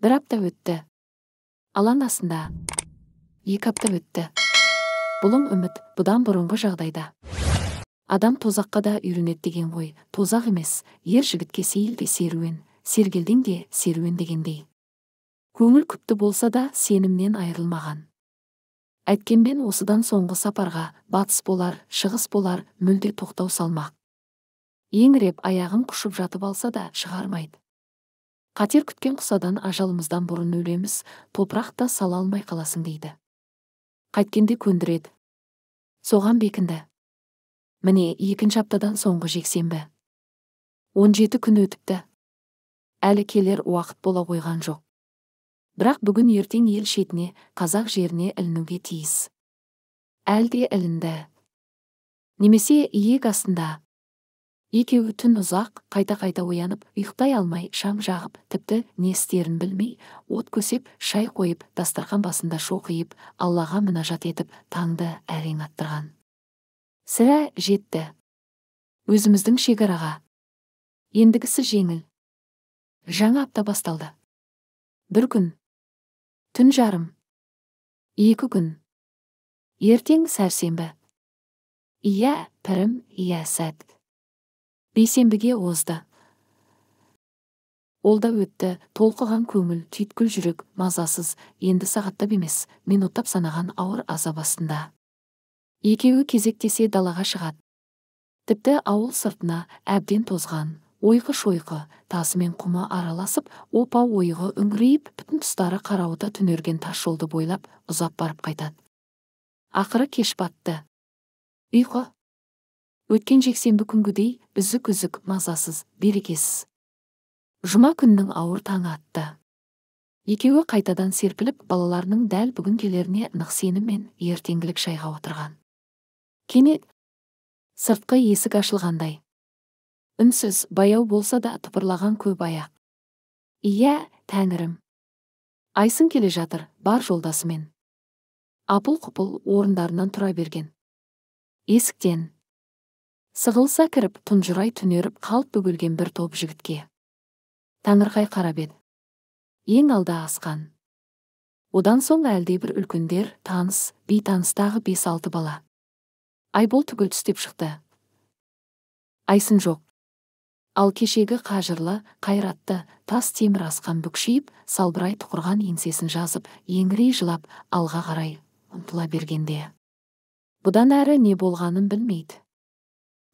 бір апта өтті алаң астында екі апта өтті бұлың үміт бұдан бұрынғы жағдайда адам тозаққа да үйренеді деген ғой тозақ емес ер жігітке сейіл де серуен сергелдең де серуен дегендей көңіл күпті болса да сенімнен айырылмаған әйткенмен осыдан соңғы сапарға батыс болар шығыс болар мүлде тоқтау салмақ еңіреп аяғын құшып жатып алса да шығармайды қатер күткен құсадан ажалымыздан бұрын өлеміз топырақ та сала алмай қаласың дейді қайткенде көндіреді соған бекінді міне екінші аптадан соңғы жексенбі он жеті күн өтіпті әлі келер уақыт бола қойған жоқ бірақ бүгін ертең ел шетіне қазақ жеріне ілінуге тиіс әлде ілінді немесе иек астында екеуі түн ұзақ қайта қайта оянып ұйықтай алмай шам жағып тіпті не істерін білмей от көсеп шай қойып дастархан басында шоқиып аллаға мұнажат етіп таңды әрең аттырған сірә жетті өзіміздің шекараға ендігісі жеңіл жаңа апта басталды бір күн түн жарым екі күн ертең сәрсенбі иә пірім иә сәт бейсенбіге озды ол да өтті толқыған көңіл түйткіл жүрек мазасыз енді сағаттап емес минуттап санаған ауыр азап астында екеуі кезектесе далаға шығады тіпті ауыл сыртына әбден тозған ойқы шойқы тасы мен құмы араласып опа ойығы үңірейіп бүтін тұстары қарауыта түнерген тас жолды бойлап ұзап барып қайтады ақыры кеш батты ұйқы өткен жексенбі күнгідей үзік үзік мазасыз берекесіз жұма күннің ауыр таңы атты екеуі қайтадан серпіліп балаларының дәл бүгін келеріне нық сеніммен ертеңгілік шайға отырған кенет сыртқы есік ашылғандай үнсіз баяу болса да тыпырлаған көп аяқ иә тәңірім Айсын келе жатыр бар жолдасымен апыл құпыл орындарынан тұра берген есіктен сығылса кіріп тұнжырай түнеріп қалт бөгелген бір топ жігітке таңырқай қарап еді ең алда асқан одан соң әлдебір үлкендер таныс бейтаныс тағы бес алты бала айбол түгіл түстеп шықты айсын жоқ ал кешегі қажырлы қайратты тас темір асқан бүкшиіп салбырай тұқырған еңсесін жазып еңірей жылап алға қарай ұмтыла бергенде бұдан әрі не болғанын білмейді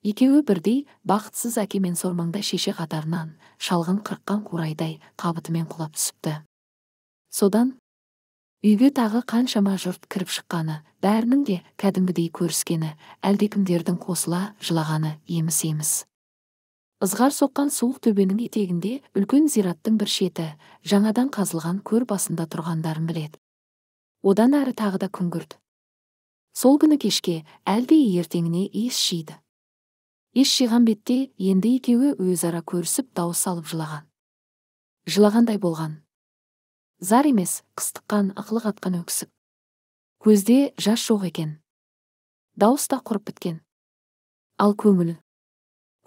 екеуі бірдей бақытсыз әке мен сормаңдай шеше қатарынан шалғын қырыққан қурайдай қабытымен құлап түсіпті содан үйге тағы қаншама жұрт кіріп шыққаны бәрінің де кәдімгідей көріскені әлдекімдердің қосыла жылағаны еміс еміс ызғар соққан суық төбенің етегінде үлкен зираттың бір шеті жаңадан қазылған көр басында тұрғандарын біледі одан әрі тағы да күңгірт сол күні кешке әлде ертеңіне ес жиды ес жиған бетте енді екеуі өзара көрісіп дауыс алып жылаған жылағандай болған зар емес қыстыққан ықылық атқан өксік көзде жас жоқ екен дауыс та құрып біткен ал көңіл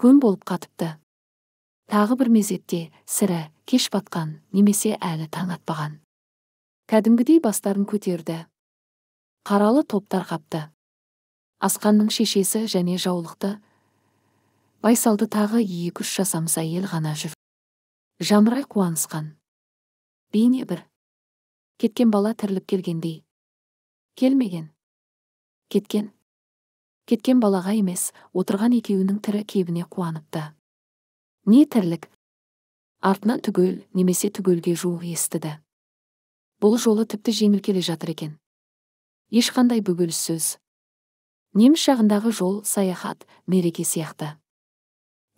көн болып қатыпты тағы бір мезетте сірә кеш батқан немесе әлі таң атпаған кәдімгідей бастарын көтерді қаралы топтар қапты асқанның шешесі және жаулықты байсалды тағы екі үш жасамыс әйел ғана жүр жамырай қуанысқан бейне бір кеткен бала тіріліп келгендей келмеген кеткен кеткен балаға емес отырған екеуінің тірі кебіне қуаныпты не тірлік артынан түгел немесе түгелге жуық естіді бұл жолы тіпті жеңіл келе жатыр екен ешқандай бөгеліссөз неміс жағындағы жол саяхат мереке сияқты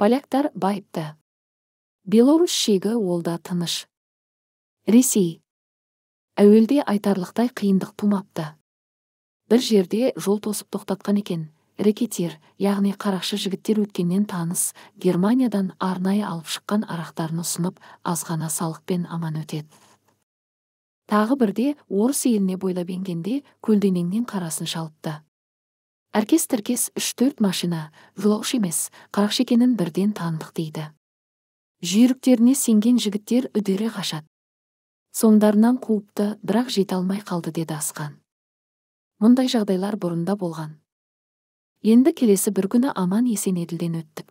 поляктар байыпты беларусь шегі ол да тыныш ресей әуелде айтарлықтай қиындық тумапты бір жерде жол тосып тоқтатқан екен рекетер, яғни қарақшы жігіттер өткеннен таныс германиядан арнайы алып шыққан арақтарын ұсынып азғана салықпен аман өтеді тағы бірде орыс еліне бойлап енгенде көлденеңнен қарасын шалыпты әркес тіркес үш төрт машина жолаушы емес қарақшы екенін бірден таңдық дейді жүйріктеріне сенген жігіттер үдере қашады соңдарынан қуыпты бірақ жете алмай қалды деді асқан мұндай жағдайлар бұрында болған енді келесі бір күні аман есен еділден өттік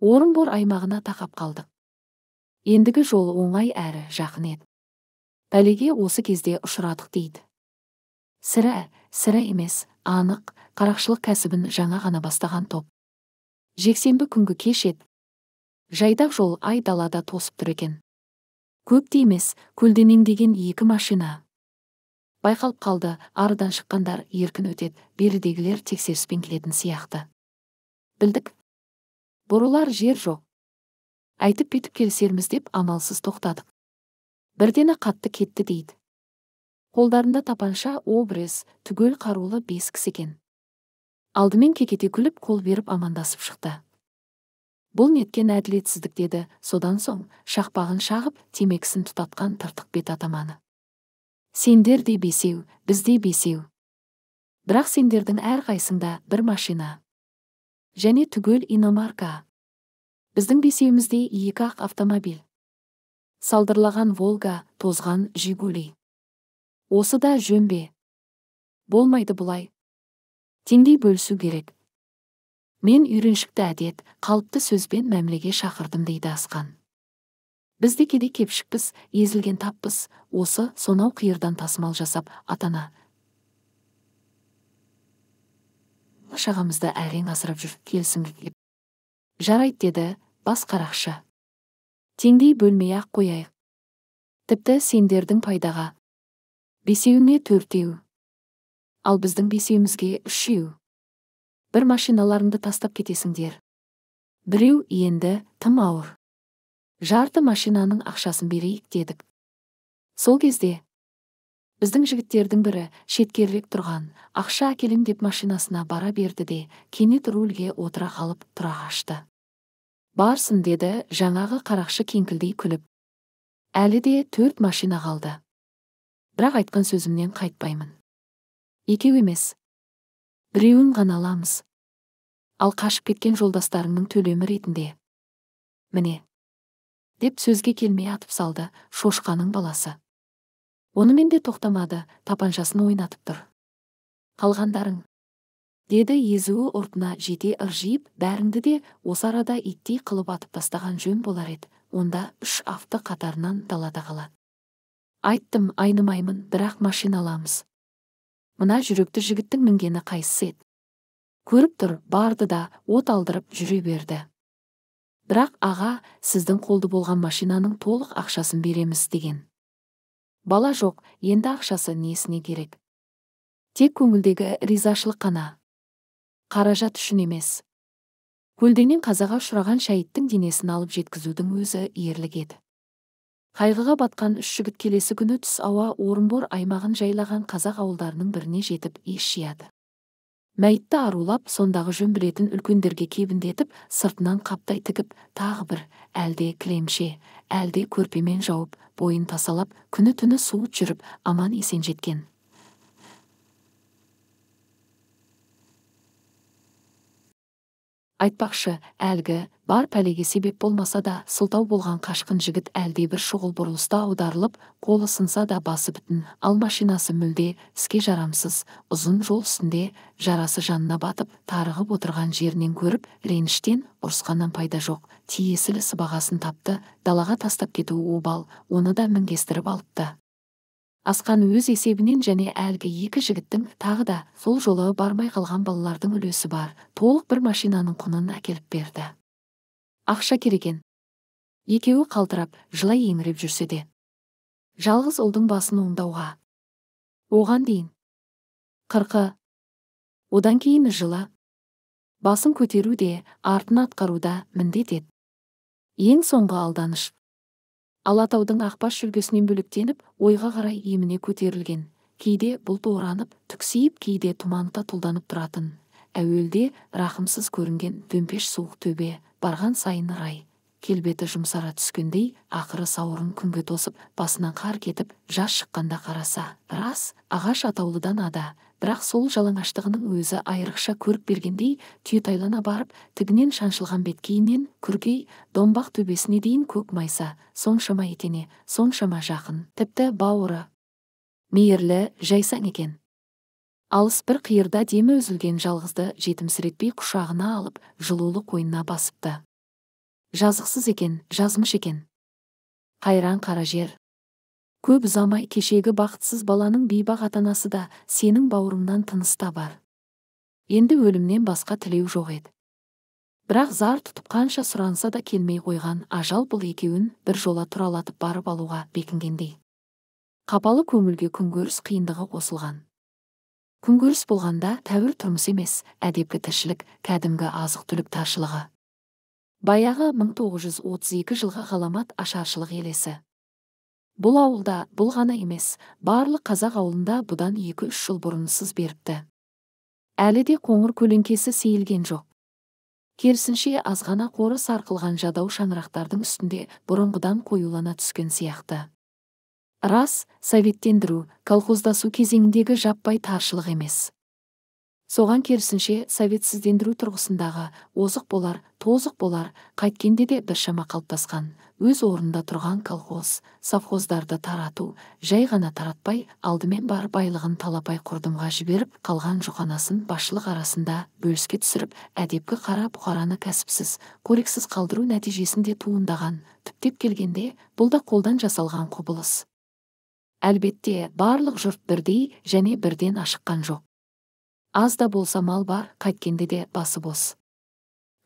орынбор аймағына тақап қалдық ендігі жолы оңай әрі жақын еді пәлеге осы кезде ұшырадық дейді сірә сірә емес анық қарақшылық кәсібін жаңа ғана бастаған топ жексенбі күнгі кеш еді жайдақ жол ай далада тосып тұр екен көп те емес деген екі машина байқалып қалды арыдан шыққандар еркін өтеді берідегілер тексеріспен келетін сияқты білдік бұрылар жер жоқ айтып бүйтіп келісерміз деп амалсыз тоқтадық бірдені қатты кетті дейді қолдарында тапанша обрез түгел қарулы бес кісі екен алдымен кекете күліп қол беріп амандасып шықты бұл неткен әділетсіздік деді содан соң шақпағын шағып темекісін тұтатқан тыртық бет атаманы сендер де бесеу біз бесеу бірақ сендердің әрқайсыңда бір машина және түгел иномарка біздің бесеуімізде екі ақ автомобиль салдырлаған волга тозған жигули осы да жөн бе болмайды бұлай теңдей бөлісу керек мен үйреншікті әдет қалыпты сөзбен мәмілеге шақырдым дейді асқан бізде кейде кепшікпіз езілген таппыз осы сонау қиырдан тасымал жасап атана шағамызды әрең асырап жүр келісімге жарайды деді бас қарақшы теңдей бөлмей ақ қояйық тіпті сендердің пайдаға бесеуіңе төртеу ал біздің бесеуімізге үшеу бір машиналарыңды тастап кетесіңдер біреу енді тым ауыр жарты машинаның ақшасын берейік дедік сол кезде біздің жігіттердің бірі шеткерірек тұрған ақша әкелің деп машинасына бара берді де кенет рульге отыра қалып тұра қашты барсын деді жаңағы қарақшы кеңкілдей күліп әлі де төрт машина қалды бірақ айтқан сөзімнен қайтпаймын екеу емес біреуін ғана аламыз ал қашып кеткен жолдастарыңның төлемі ретінде міне деп сөзге келмей атып салды шошқаның баласы онымен де тоқтамады тапаншасын ойнатып тұр қалғандарың деді езуі ұртына жете ыржиып бәріңді де осы арада иттей қылып атып тастаған жөн болар еді онда үш авто қатарынан далада қалады айттым айнымаймын бірақ машина аламыз мына жүректі жігіттің мінгені қайсысы еді көріп тұр барды да от алдырып жүре берді бірақ аға сіздің қолды болған машинаның толық ақшасын береміз деген бала жоқ енді ақшасы несіне керек тек көңілдегі ризашылық қана қаражат үшін емес көлденең қазаға ұшыраған шәйіттің денесін алып жеткізудің өзі ерлік еді қайғыға батқан үш жігіт келесі күні түс ауа орынбор аймағын жайлаған қазақ ауылдарының біріне жетіп ес жияды мәйітті арулап сондағы жөн білетін үлкендерге кебіндетіп сыртынан қаптай тігіп тағы бір әлде кілемше әлде көрпемен жауып бойын тасалап күні түні суыт жүріп аман есен жеткен айтпақшы әлгі бар пәлеге себеп болмаса да сылтау болған қашқын жігіт әлдебір шұғыл бұрылыста аударылып қолы сынса да басы бүтін ал машинасы мүлде іске жарамсыз ұзын жол үстінде жарасы жанына батып тарығып отырған жерінен көріп реніштен ұрысқаннан пайда жоқ тиесілі сыбағасын тапты далаға тастап кету обал оны да мінгестіріп алыпты асқан өз есебінен және әлгі екі жігіттің тағы да сол жолы бармай қалған балалардың үлесі бар толық бір машинаның құнын әкеліп берді ақша кереген екеуі қалтырап жылай еңіреп жүрсе де жалғыз ұлдың басын оңдауға оған дейін қырқы одан кейін жылы басын көтеру де артын атқаруда міндет ет ең соңғы алданыш алатаудың ақбас жүлгісінен бөлектеніп ойға қарай еміне көтерілген кейде бұлт оранып түксиіп кейде тұманта тұлданып тұратын әуелде рақымсыз көрінген дөмпеш суық төбе барған сайын рай келбеті жұмсара түскендей ақыры сауырын күнге тосып басынан қар кетіп жас шыққанда қараса рас ағаш атаулыдан ада бірақ сол жалаңаштығының өзі айрықша көрік бергендей түйетайлана барып тігінен шаншылған беткейінен күркей домбақ төбесіне дейін көк майса соншама етене соншама жақын тіпті бауыры мейірлі жайсаң екен алыс бір қиырда демі үзілген жалғызды жетімсіретпей құшағына алып жылулы қойнына басыпты жазықсыз екен жазмыш екен қайран қара жер көп ұзамай кешегі бақытсыз баланың бейбақ атанасы да сенің бауырыңнан тыныс бар. енді өлімнен басқа тілеу жоқ еді бірақ зар тұтып қанша сұранса да келмей қойған ажал бұл екеуін бір жола тұралатып барып алуға бекінгендей қапалы көңілге күнкөріс қиындығы қосылған күнкөріс болғанда тәуір тұрмыс емес әдепкі тіршілік кәдімгі азық түлік таршылығы баяғы 1932 жылғы ғаламат ашаршылық елесі бұл ауылда бұл ғана емес барлық қазақ ауылында бұдан екі үш жыл бұрын сыз беріпті әлі де қоңыр көлеңкесі сейілген жоқ керісінше азғана қоры сарқылған жадау шаңырақтардың үстінде бұрынғыдан қоюлана түскен сияқты рас советтендіру колхоздасу кезеңіндегі жаппай таршылық емес соған керісінше советсіздендіру тұрғысындағы озық болар тозық болар қайткенде де біршама қалыптасқан өз орнында тұрған колхоз совхоздарды тарату жай ғана таратпай алдымен бар байлығын талапай құрдымға жіберіп қалған жұқанасын басшылық арасында бөліске түсіріп әдепкі қара бұқараны кәсіпсіз көріксіз қалдыру нәтижесінде туындаған түптеп келгенде бұл да қолдан жасалған құбылыс әлбетте барлық жұрт бірдей және бірден ашыққан жоқ аз да болса мал бар қайткенде де басы бос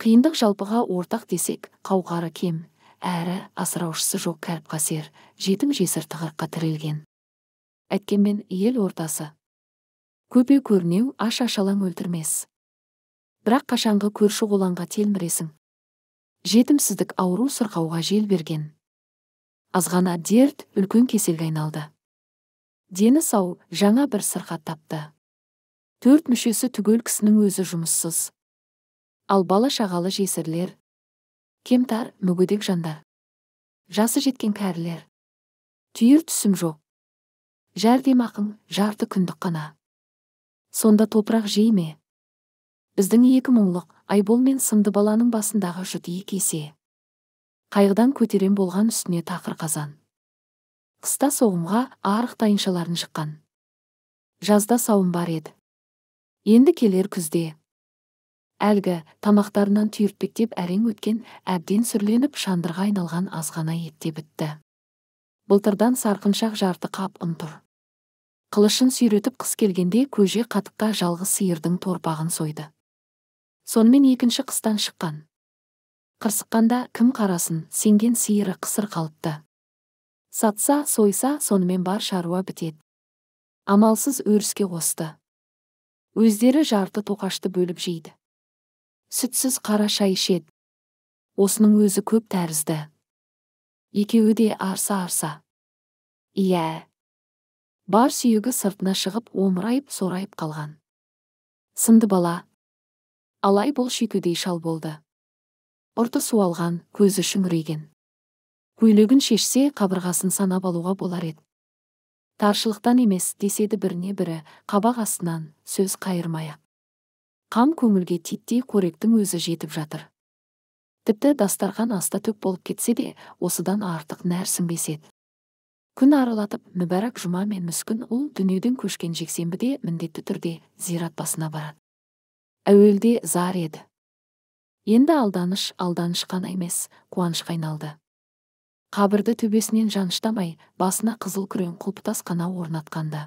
қиындық жалпыға ортақ десек қауғары кем әрі асыраушысы жоқ кәріп қасер жетім жесір тығырыққа тірелген әйткенмен ел ортасы көпе көрнеу аш ашалаң өлтірмес бірақ қашанғы көрші қолаңға телміресің жетімсіздік ауру сырқауға жел берген азғана дерт үлкен кеселге айналды дені сау жаңа бір сырқат тапты төрт мүшесі түгел кісінің өзі жұмыссыз ал бала шағалы жесірлер кемтар мүгедек жандар жасы жеткен кәрілер түйір түсім жоқ жәрдемақың жарты күндік қана сонда топырақ жей ме біздің екі мұңлық айбол мен сынды баланың басындағы жұт екі есе қайғыдан көтерем болған үстіне тақыр қазан қыста соғымға арық тайыншаларын жыққан жазда сауын бар еді енді келер күзде әлгі тамақтарынан түйіртпектеп әрең өткен әбден сүрленіп шандырға айналған азғана етте бітті былтырдан сарқыншақ жарты қап ұнтыр қылышын сүйретіп қыс келгенде көже қатыққа жалғыз сиырдың торпағын сойды сонымен екінші қыстан шыққан қырсыққанда кім қарасын сенген сиыры қысыр қалыпты сатса сойса сонымен бар шаруа бітеді амалсыз өріске қосты өздері жарты тоқашты бөліп жейді сүтсіз қара шай ішеді осының өзі көп тәрізді екеуі де арса арса иә бар сүйегі сыртына шығып омырайып сорайып қалған сынды бала алай бұл шүйкедей шал болды ұрты суалған көзі шүңірейген көйлегін шешсе қабырғасын санап алуға болар еді таршылықтан емес деседі біріне бірі қабақ астынан сөз қайырмай қам көңілге титтей қоректің өзі жетіп жатыр тіпті дастархан аста төк болып кетсе де осыдан артық нәрсінбес еді күн аралатып мүбәрак жұма мен мүскін ұл дүниеден көшкен жексенбіде міндетті түрде зират басына барады әуелде зар еді енді алданыш қана емес қуанышқа айналды қабірді төбесінен жаныштамай басына қызыл күрең құлпытас қана орнатқанда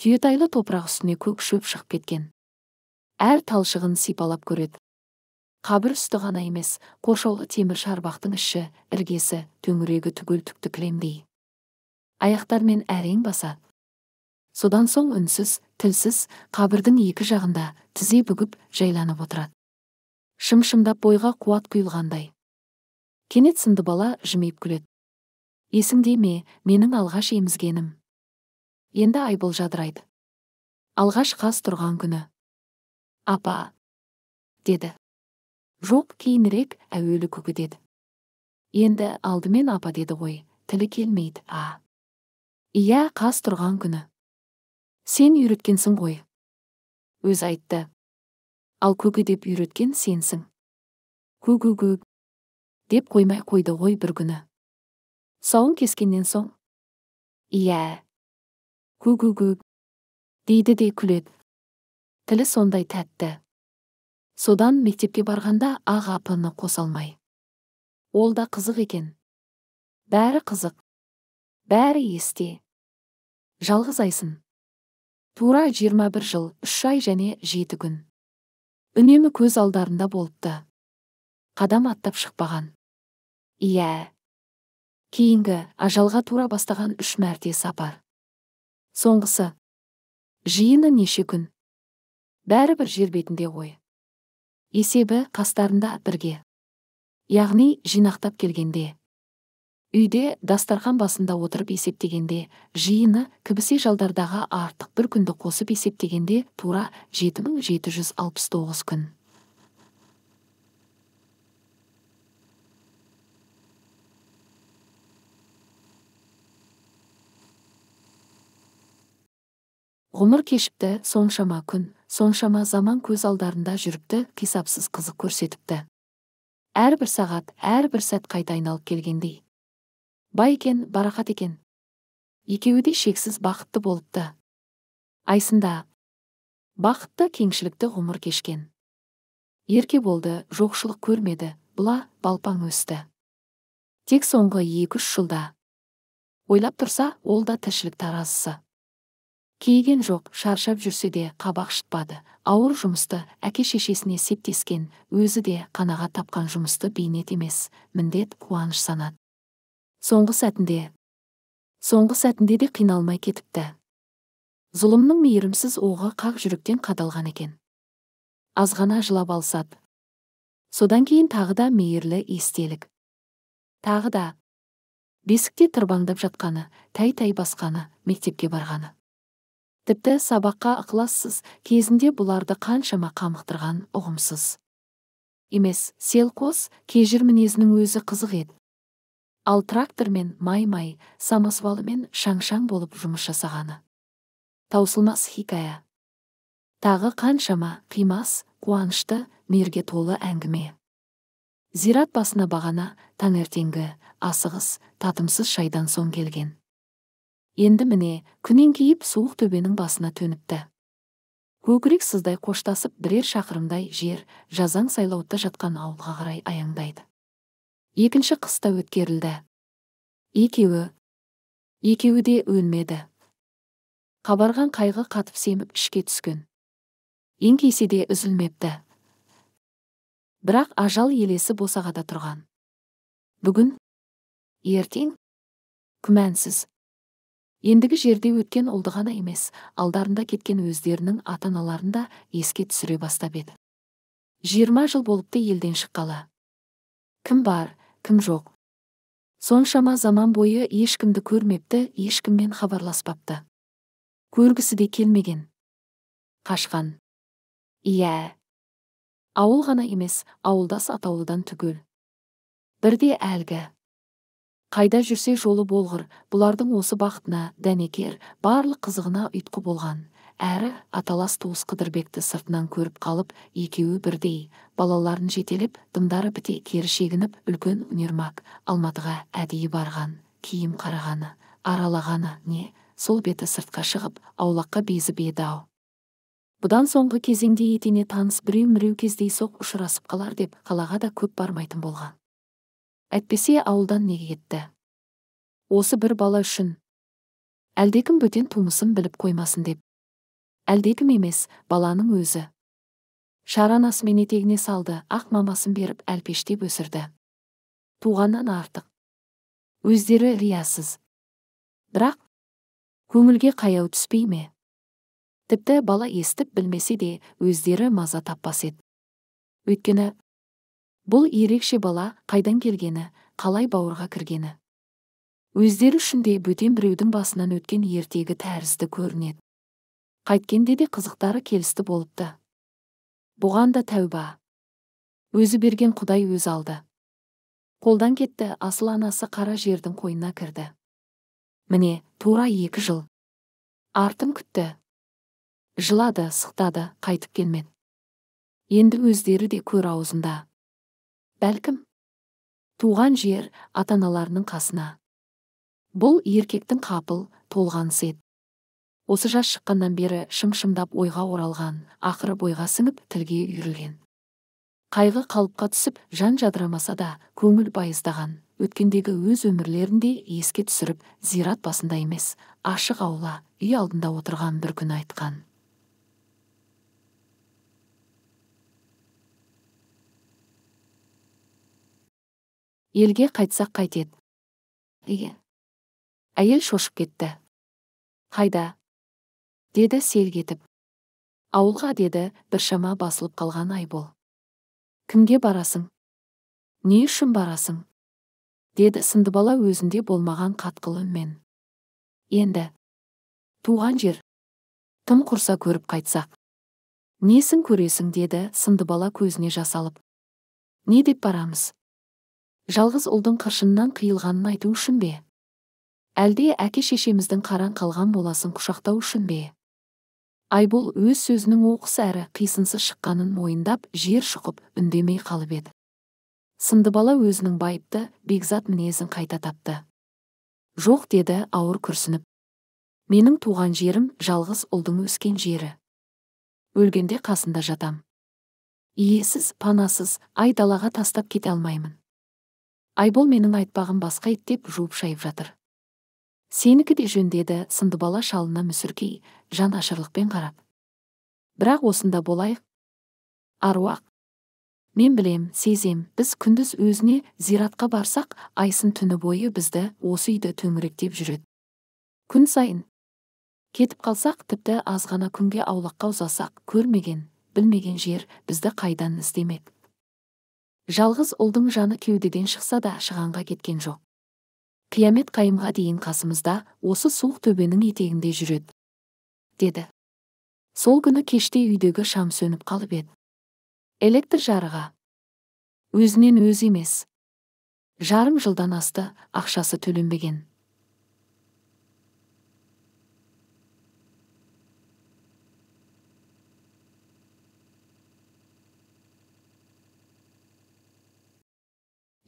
түйетайлы топырақ үстіне көк шөп шығып кеткен әр талшығын сипалап көреді қабір үсті ғана емес қоршаулы темір шарбақтың іші іргесі төңірегі түгел түкті кілемдей аяқтармен әрең баса содан соң үнсіз тілсіз қабірдің екі жағында тізе бүгіп жайланып отырады шымшымдап бойға қуат құйылғандай кенет сынды бала жымиып күледі есіңде ме менің алғаш емізгенім енді айбол жадырайды алғаш қас тұрған күні апа деді жоқ кейінірек әуелі деді. енді алдымен апа деді ғой тілі келмейді а иә қас тұрған күні сен үйреткенсің ғой өз айтты ал көгі деп үйреткен сенсің көгөгөг деп қоймай қойды ғой бір күні тұсауын кескеннен соң иә гу дейді де күледі тілі сондай тәтті содан мектепке барғанда аға апыны қоса алмай ол да қызық екен бәрі қызық бәрі есте жалғыз айсын. тура 21 жыл үш ай және жеті күн үнемі көз алдарында болыпты қадам аттап шықпаған иә кейінгі ажалға тура бастаған үш мәрте сапар соңғысы жиыны неше күн бәрібір жер бетінде ғой есебі қастарында бірге яғни жинақтап келгенде үйде дастархан басында отырып есептегенде жиыны кібісе жалдардағы артық бір күнді қосып есептегенде тура жеті күн ғұмыр кешіпті соншама күн соншама заман көз алдарында жүріпті қисапсыз қызық көрсетіпті әрбір сағат әрбір сәт қайта айналып келгендей бай екен барақат екен екеуі де шексіз бақытты болыпты айсында бақытты кеңшілікті ғұмыр кешкен ерке болды жоқшылық көрмеді бұла балпаң өсті тек соңғы екі үш жылда ойлап тұрса ол да тіршілік таразысы Кейген жоқ шаршап жүрсе де қабақ шытпады ауыр жұмысты әке шешесіне септескен өзі де қанаға тапқан жұмысты бейнет емес міндет қуаныш санат соңғы сәтінде соңғы сәтінде де қиналмай кетіпті зұлымның мейірімсіз оғы қақ жүректен қадалған екен азғана жылап алсат содан кейін тағы да мейірлі естелік тағы да бесікте тырбаңдап жатқаны тәй тәй басқаны мектепке барғаны тіпті сабаққа ықылассыз кезінде бұларды қаншама қамықтырған ұғымсыз емес селқос кежір мінезінің өзі қызық еді ал трактормен май май самосвалымен шаңшаң болып жұмыс жасағаны таусылмас хикая тағы қаншама қимас қуанышты мерге толы әңгіме зират басына бағана таңертеңгі асығыс татымсыз шайдан соң келген енді міне күн еңкейіп суық төбенің басына төніпті көкірек сыздай қоштасып бірер шақырымдай жер жазаң сайлауытта жатқан ауылға қарай аяңдайды екінші қыс та өткерілді екеуі екеуі де өлмеді қабарған қайғы қатып семіп ішке түскен еңкейсе де үзілмепті бірақ ажал елесі босағада тұрған бүгін ертең күмәнсіз ендігі жерде өткен ұлды ғана емес алдарында кеткен өздерінің ата аналарын да еске түсіре бастап еді жиырма жыл болыпты елден шыққалы кім бар кім жоқ соншама заман бойы ешкімді көрмепті ешкіммен хабарласпапты көргісі де келмеген қашқан иә ауыл ғана емес ауылдас атаулыдан түгел бірде әлгі қайда жүрсе жолы болғыр бұлардың осы бақытына дәнекер барлық қызығына ұйтқы болған әрі аталас туыс қыдырбекті сыртынан көріп қалып екеуі бірдей балаларын жетелеп дымдары біте кері шегініп үлкен универмаг алматыға әдейі барған киім қарағаны аралағаны не сол беті сыртқа шығып аулаққа безіп еді ау бұдан соңғы кезеңде етене таныс біреу міреу кездейсоқ ұшырасып қалар деп қалаға да көп бармайтын болған әйтпесе ауылдан неге кетті осы бір бала үшін әлдекім бөтен тумысын біліп қоймасын деп әлдекім емес баланың өзі асымен етегіне салды ақ мамасын беріп әлпештеп өсірді туғаннан артық өздері риясыз бірақ көңілге қаяу түспей ме тіпті бала естіп білмесе де өздері маза таппас еді өйткені бұл ерекше бала қайдан келгені қалай бауырға кіргені өздері үшін де бөтен біреудің басынан өткен ертегі тәрізді көрінеді қайткенде де қызықтары келісті болыпты бұған да тәуба өзі берген құдай өз алды қолдан кетті асыл анасы қара жердің қойнына кірді міне тура екі жыл Артын күтті жылады сықтады қайтып келмен енді өздері де көр аузында бәлкім туған жер ата аналарының қасына бұл еркектің қапыл толғанысы сет. осы жас шыққаннан бері шым шымдап ойға оралған ақыры бойға сіңіп тілге үйірілген қайғы қалыпқа түсіп жан жадырамаса да көңіл байыздаған өткендегі өз өмірлерін де еске түсіріп зират басында емес ашық аула үй алдында отырған бір күн айтқан елге қайтсақ қайтеді деген әйел шошып кетті қайда деді селк етіп ауылға деді біршама басылып қалған айбол кімге барасың не үшін барасың деді сынды бала өзінде болмаған қатқыл үнмен енді туған жер тым құрса көріп қайтсақ несін көресің деді сынды бала көзіне жасалып не деп барамыз жалғыз ұлдың қыршыннан қиылғанын айту үшін бе әлде әке шешеміздің қаран қалған боласын құшақтау үшін бе айбол өз сөзінің оқыс әрі қисынсыз шыққанын мойындап жер шұқып үндемей қалып еді сынды бала өзінің байыпты бекзат мінезін қайта тапты жоқ деді ауыр күрсініп менің туған жерім жалғыз ұлдың өскен жері өлгенде қасында жатам иесіз панасыз айдалаға тастап кете алмаймын айбол менің айтпағым басқа деп жуып шайып жатыр сенікі де жөн деді сынды бала шалына мүсіркей жан ашырлықпен қарап бірақ осында болайық аруақ мен білем сезем біз күндіз өзіне зиратқа барсақ айсын түні бойы бізді осы үйді төңіректеп жүреді күн сайын кетіп қалсақ тіпті азғана күнге аулаққа ұзасақ көрмеген білмеген жер бізді қайдан іздемек жалғыз ұлдың жаны кеудеден шықса да шығанға кеткен жоқ қиямет қайымға дейін қасымызда осы суық төбенің етегінде жүреді деді сол күні кеште үйдегі шам сөніп қалып еді электр жарығы өзінен өз емес жарым жылдан асты ақшасы төленбеген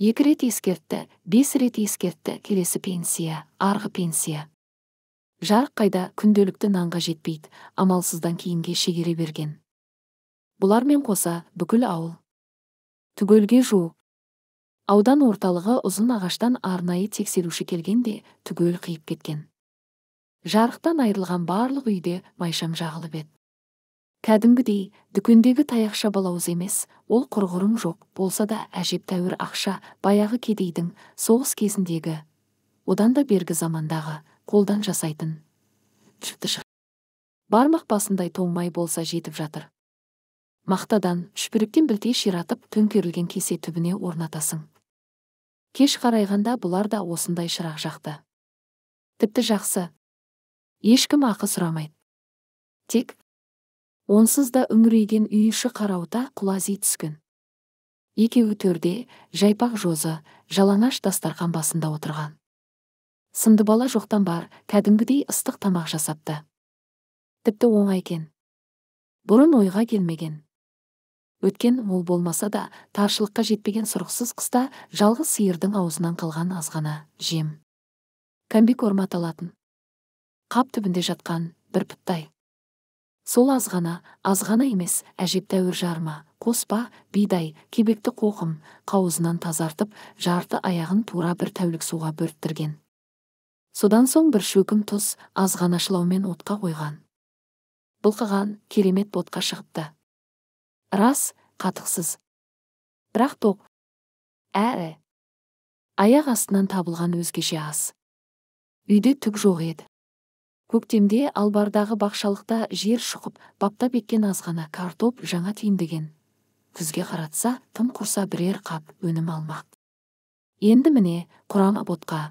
екі рет ескертті бес рет ескертті келесі пенсия арғы пенсия жарық қайда күнделікті нанға жетпейді амалсыздан кейінге шегере берген бұлармен қоса бүкіл ауыл түгелге жуық аудан орталығы ұзын ағаштан арнайы тексеруші келгенде түгел қиып кеткен жарықтан айырылған барлық үйде майшам жағылып еді кәдімгідей дүкендегі таяқша балауыз емес ол құрғырым жоқ болса да әжептәуір ақша баяғы кедейдің соғыс кезіндегі одан да бергі замандағы қолдан жасайтын бармақ басындай тоңмай болса жетіп жатыр мақтадан шүпіріктен білте ширатып төңкерілген кесе түбіне орнатасың кеш қарайғанда бұлар да осындай шырақ жақты тіпті жақсы ешкім ақы сұрамайды тек онсыз да үңірейген үй іші қарауыта құлази түскін екеуі төрде жайпақ жозы жалаңаш дастарқан басында отырған сынды бала жоқтан бар кәдімгідей ыстық тамақ жасапты тіпті оңай екен бұрын ойға келмеген өткен ол болмаса да таршылыққа жетпеген сұрықсыз қыста жалғыз сиырдың аузынан қалған азғана жем комбикорма аталатын қап түбінде жатқан бір пұттай сол азғана азғана емес әжептәуір жарма қоспа бидай кебекті қоқым қауызынан тазартып жарты аяғын тура бір тәулік суға бөрттірген содан соң бір шөкім тұз азғана шылаумен отқа қойған қыған керемет ботқа шығыпты рас қатықсыз бірақ тоқ әрі аяқ астынан табылған өзгеше ас үйде түк жоқ еді көктемде албардағы бақшалықта жер шұқып баптап еккен азғана картоп жаңа түйіндеген күзге қаратса тым құрса бірер қап өнім алмақ енді міне құрама ботқа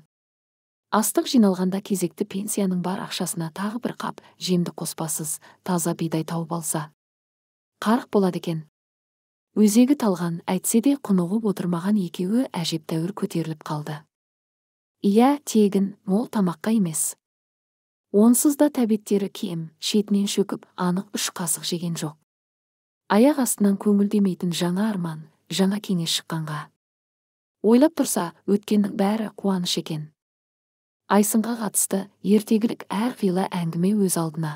астық жиналғанда кезекті пенсияның бар ақшасына тағы бір қап жемді қоспасыз таза бидай тауып алса қарық болады екен өзегі талған әйтсе де құнығып отырмаған екеуі әжептәуір көтеріліп қалды иә тегін мол тамаққа емес онсыз да тәбеттері кем шетінен шөкіп анық үш қасық жеген жоқ аяқ астынан көңіл жаңа арман жаңа кеңес шыққанға ойлап тұрса өткеннің бәрі қуаныш екен айсынға қатысты ертегілік әрқилы әңгіме өз алдына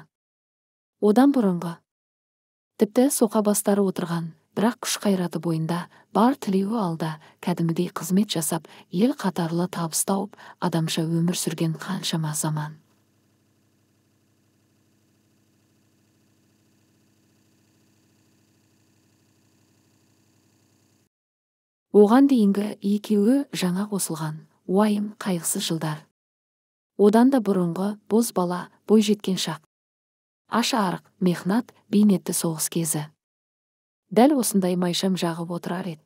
одан бұрынғы тіпті соқа бастары отырған бірақ күш қайраты бойында бар тілеуі алда кәдімгідей қызмет жасап ел қатарлы табыс тауып адамша өмір сүрген қаншама заман оған дейінгі екеуі жаңа қосылған уайым қайғысы жылдар одан да бұрынғы боз бала бой жеткен шақ аша арық мехнат бейнетті соғыс кезі дәл осындай майшам жағып отырар еді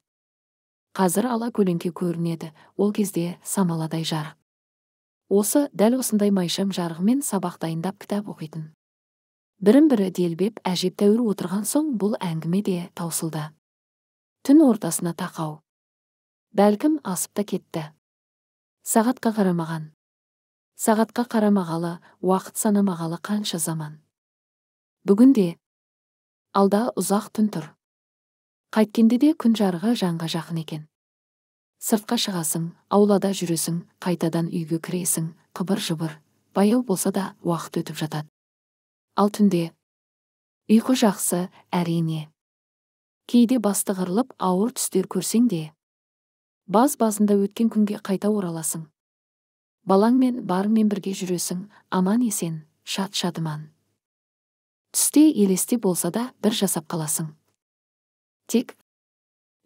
қазір ала көлеңке көрінеді ол кезде самаладай жарық осы дәл осындай майшам жарығымен сабақ дайындап кітап оқитын бірін бірі делбеп әжептәуір отырған соң бұл әңгіме де таусылды түн ортасына тақау бәлкім асып та кетті сағатқа қарамаған сағатқа қарамағалы уақыт санамағалы қанша заман бүгінде алда ұзақ түн тұр қайткенде де күн жарығы жанға жақын екен сыртқа шығасың аулада жүресің қайтадан үйге кіресің қыбыр жыбыр баяу болса да уақыт өтіп жатады ал түнде ұйқы жақсы әрине кейде басты ауыр түстер көрсең де баз базында өткен күнге қайта ораласың балаңмен барыңмен бірге жүресің аман есен шат шадыман түсте елесте болса да бір жасап қаласың тек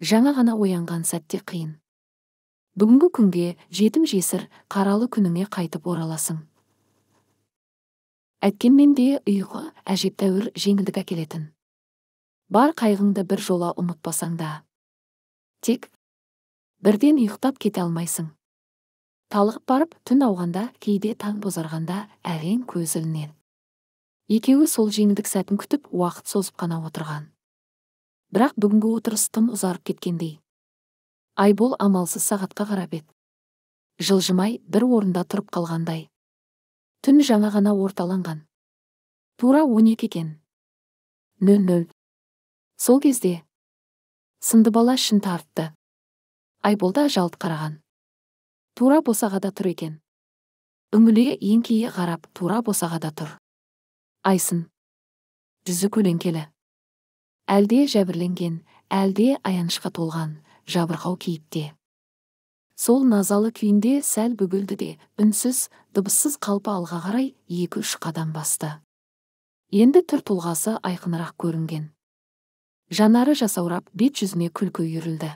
жаңа ғана оянған сәтте қиын бүгінгі күнге жетім жесір қаралы күніңе қайтып ораласың әйткенмен де ұйқы әжептәуір жеңілдік әкелетін бар қайғыңды бір жола ұмытпасаң да тек бірден ұйықтап кете алмайсың талығып барып түн ауғанда кейде таң бозарғанда әрең көз ілінеді екеуі сол жеңілдік сәтін күтіп уақыт созып қана отырған бірақ бүгінгі отырыс тым ұзарып кеткендей айбол амалсыз сағатқа қарап еді жылжымай бір орында тұрып қалғандай түн жаңа ғана орталанған тура он екі екен нөл нөл сол кезде сынды бала ішін тартты айбол болда жалт қараған тура босағада тұр екен үңіле еңкейе қарап тура босағада тұр айсын жүзі көлеңкелі әлде жәбірленген әлде аянышқа толған жабырқау кейіпте сол назалы күйінде сәл бүгілді де үнсіз дыбыссыз қалпы алға қарай екі үш қадам басты енді түр тұлғасы айқынырақ көрінген жанары жасаурап бет жүзіне күлкі үйірілді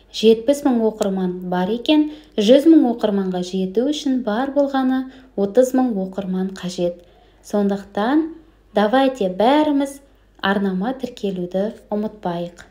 жетпіс мың оқырман бар екен 100 мың оқырманға жету үшін бар болғаны отыз мың оқырман қажет сондықтан давайте бәріміз арнама тіркелуді ұмытпайық